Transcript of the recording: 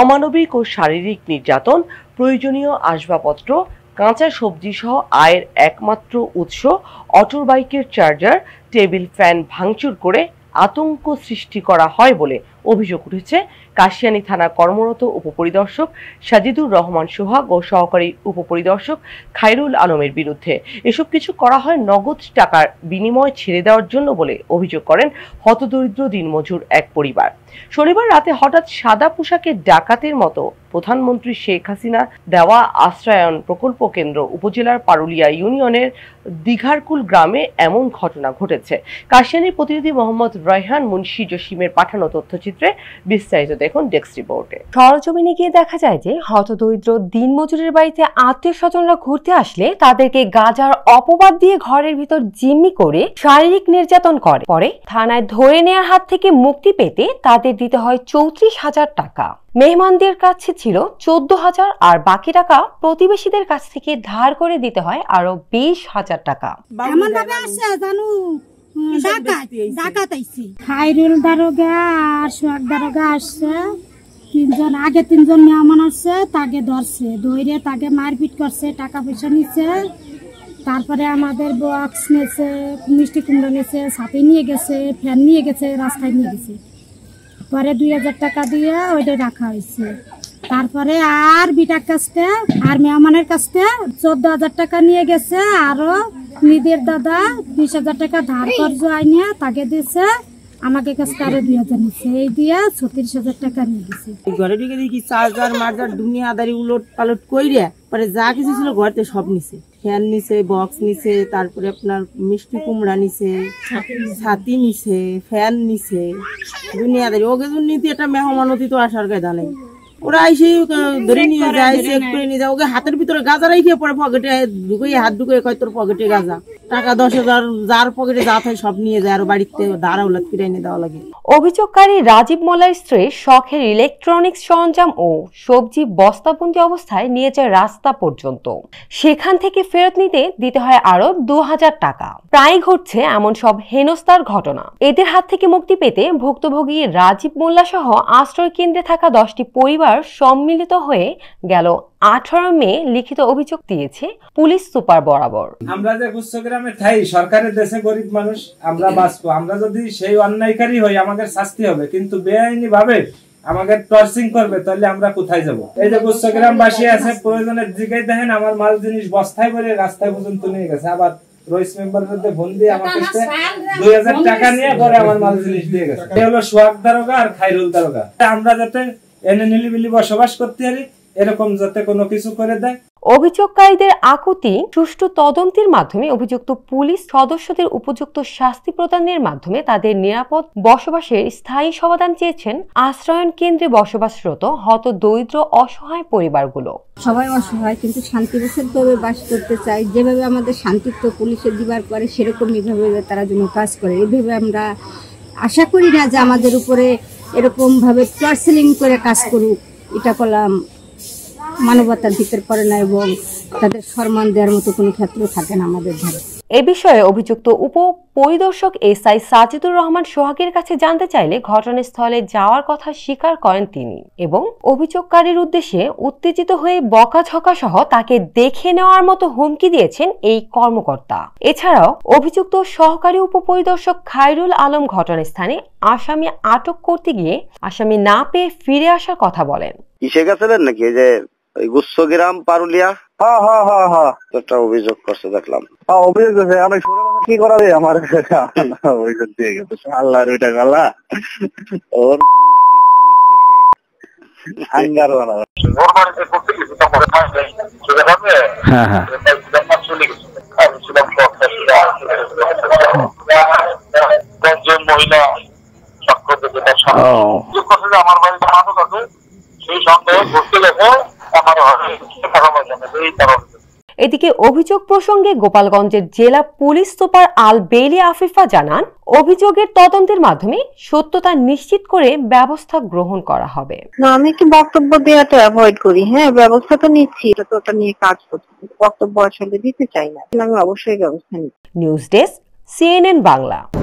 অমানবিক ও শারীরিক নির্যাতন প্রয়োজনীয় আসবাবপত্র কাঁচা সবজি সহ আয়ের একমাত্র উৎস অটোর বাইকের চার্জার টেবিল ফ্যান ভাঙচুর করে আতঙ্ক সৃষ্টি করা হয় বলে অভিযোগ উঠেছে কাশিয়ানি থানা কর্মরত উপপরিদর্শক সাজিদুর রহমান সোহাগ ও সহকারী উপপরিদর্শক খাইরুল আলমের বিরুদ্ধে এসব কিছু করা হয় নগদ টাকার বিনিময় ছেড়ে দেওয়ার জন্য বলে অভিযোগ করেন হতদরিদ্র দিনমজুর এক পরিবার শনিবার রাতে হঠাৎ সাদা পোশাকে ডাকাতের মতো প্রধানমন্ত্রী শেখ হাসিনা দেওয়া আশ্রয়ন প্রকল্প কেন্দ্র উপজেলার পারুলিয়া ইউনিয়নের দিঘারকুল গ্রামে এমন ঘটনা ঘটেছে কাশিয়ানির প্রতিনিধি মোহাম্মদ রায়হান মুন্সি জসিমের পাঠানো তথ্য চিত্রে বিস্তারিত দেখুন ডেস্ক রিপোর্টে সরজমিনে গিয়ে দেখা যায় যে হতদরিদ্র মজুরের বাড়িতে আত্মীয় স্বজনরা ঘুরতে আসলে তাদেরকে গাজার অপবাদ দিয়ে ঘরের ভিতর জিম্মি করে শারীরিক নির্যাতন করে পরে থানায় ধরে নেওয়ার হাত থেকে মুক্তি পেতে তাদের দিতে হয় চৌত্রিশ হাজার টাকা মেহমানদের কাছে ছিল চোদ্দ হাজার আর বাকি টাকা প্রতিবেশীদের কাছ থেকে ধার করে দিতে হয় আরো বিশ হাজার টাকা খাইরুল দারোগা আর সোহাগ দারোগা আসছে তিনজন আগে তিনজন মেহমান আসছে তাকে ধরছে ধরে তাকে মারপিট করছে টাকা পয়সা নিচ্ছে তারপরে আমাদের বক্স নিয়েছে মিষ্টি কুমড়ো নিয়েছে ছাতে নিয়ে গেছে ফ্যান নিয়ে গেছে রাস্তায় নিয়ে গেছে পরে দুই হাজার টাকা দিয়ে ওইটা রাখা হয়েছে তারপরে আর বিটার কাছটা আর মেহমানের কাছতে চোদ্দ হাজার টাকা নিয়ে গেছে আরও নিদের দাদা বিশ হাজার টাকা ধার কর্জ আইনে তাকে দিয়েছে আমাকে কাছে আরো দুই হাজার নিচ্ছে এই দিয়ে ছত্রিশ হাজার টাকা নিয়ে দিছে ঘরে ঢুকে দেখি চার্জার মার্জার দুনিয়া আদারি উলট পালট কইরে পরে যা কিছু ছিল ঘরতে সব নিছে ফ্যান নিছে বক্স নিছে তারপরে আপনার মিষ্টি কুমড়া নিছে ছাতি নিছে ফ্যান নিছে দুনিয়া আদারি ওকে নিতে এটা মেহমানতি তো আসার কে দাঁড়াই ওরা এসে ধরে নিয়ে নিয়ে ওকে হাতের ভিতরে গাজা রাখিয়ে পরে পকেটে ঢুকে হাত ঢুকে কয় তোর পকেটে গাজা টাকা সরঞ্জাম ও সবজি অবস্থায় নিয়ে রাস্তা পর্যন্ত সেখান থেকে ফেরত নিতে দিতে হয় দু হাজার টাকা প্রায় ঘটছে এমন সব হেনস্তার ঘটনা এদের হাত থেকে মুক্তি পেতে ভুক্তভোগী রাজীব মোল্লা সহ আশ্রয় কেন্দ্রে থাকা দশটি পরিবার সম্মিলিত হয়ে গেল আঠারো মে লিখিত অভিযোগ দিয়েছে পুলিশ সুপার বরাবর আমরা যে গুচ্ছ গ্রামে থাই সরকারের দেশে গরিব মানুষ আমরা বাঁচবো আমরা যদি সেই অন্যায়কারী হই আমাদের শাস্তি হবে কিন্তু বেআইনি ভাবে আমাকে টর্চিং করবে তাহলে আমরা কোথায় যাব এই যে গুচ্ছগ্রাম বাসী আছে প্রয়োজনের দিকে দেখেন আমার মাল জিনিস বস্তায় করে রাস্তায় পর্যন্ত নিয়ে গেছে আবার রয়েস মেম্বার মধ্যে ফোন আমার কাছে দুই হাজার টাকা নিয়ে পরে আমার মাল জিনিস দিয়ে গেছে এই হলো সোহাগ দারোগা আর খাইরুল দারোগা আমরা যাতে এনে নিলিবিলি বসবাস করতে পারি এরকম যাতে কোনো কিছু করে দেয় অভিযোগকারীদের আকুতি সুষ্ঠু তদন্তের মাধ্যমে অভিযুক্ত পুলিশ সদস্যদের উপযুক্ত শাস্তি প্রদানের মাধ্যমে তাদের নিরাপদ বসবাসের স্থায়ী সমাধান চেয়েছেন আশ্রয়ন কেন্দ্রে বসবাসরত হত দরিদ্র অসহায় পরিবারগুলো সবাই অসহায় কিন্তু শান্তি ভাবে বাস করতে চাই যেভাবে আমাদের শান্তিত্ব পুলিশে দিবার পরে সেরকম এভাবে তারা যেন কাজ করে এভাবে আমরা আশা করি না যে আমাদের উপরে এরকমভাবে টর্সেলিং করে কাজ করুক এটা করলাম মানবতার দিকের পরে না এবং তাদের সম্মান দেওয়ার মতো কোনো ক্ষেত্র থাকে না আমাদের ধারে এ বিষয়ে অভিযুক্ত উপ পরিদর্শক এস আই সাজিদুর রহমান সোহাগের কাছে জানতে চাইলে ঘটনাস্থলে যাওয়ার কথা স্বীকার করেন তিনি এবং অভিযোগকারীর উদ্দেশ্যে উত্তেজিত হয়ে বকাঝকা সহ তাকে দেখে নেওয়ার মতো হুমকি দিয়েছেন এই কর্মকর্তা এছাড়াও অভিযুক্ত সহকারী উপ পরিদর্শক খায়রুল আলম ঘটনাস্থানে আসামি আটক করতে গিয়ে আসামি না পেয়ে ফিরে আসার কথা বলেন কিসে গেছিলেন নাকি যে এই গুচ্ছগ্রাম পারুলিয়া হ্যাঁ হ্যাঁ হ্যাঁ হ্যাঁ একটা অভিযোগ করছে দেখলাম অভিযোগ করছে আমি কি করা যায় আমার অভিযোগ দিয়ে গেছে আল্লাহ ওইটা গালা ওর হ্যাঁ, হ্যাঁ। আমার বাড়িতে মানুষ আছে সেই সন্দেহে ঘুরতে গেছে এদিকে অভিযোগ প্রসঙ্গে গোপালগঞ্জের জেলা পুলিশ সুপার আল বেলি আফিফা জানান অভিযোগের তদন্তের মাধ্যমে সত্যতা নিশ্চিত করে ব্যবস্থা গ্রহণ করা হবে না আমি কি বক্তব্য দেওয়াটা অ্যাভয়েড করি হ্যাঁ ব্যবস্থা তো নিচ্ছি এটা তো ওটা নিয়ে কাজ করছি বক্তব্য আসলে দিতে চাই না আমি অবশ্যই ব্যবস্থা নিচ্ছি নিউজ ডেস্ক সিএনএন বাংলা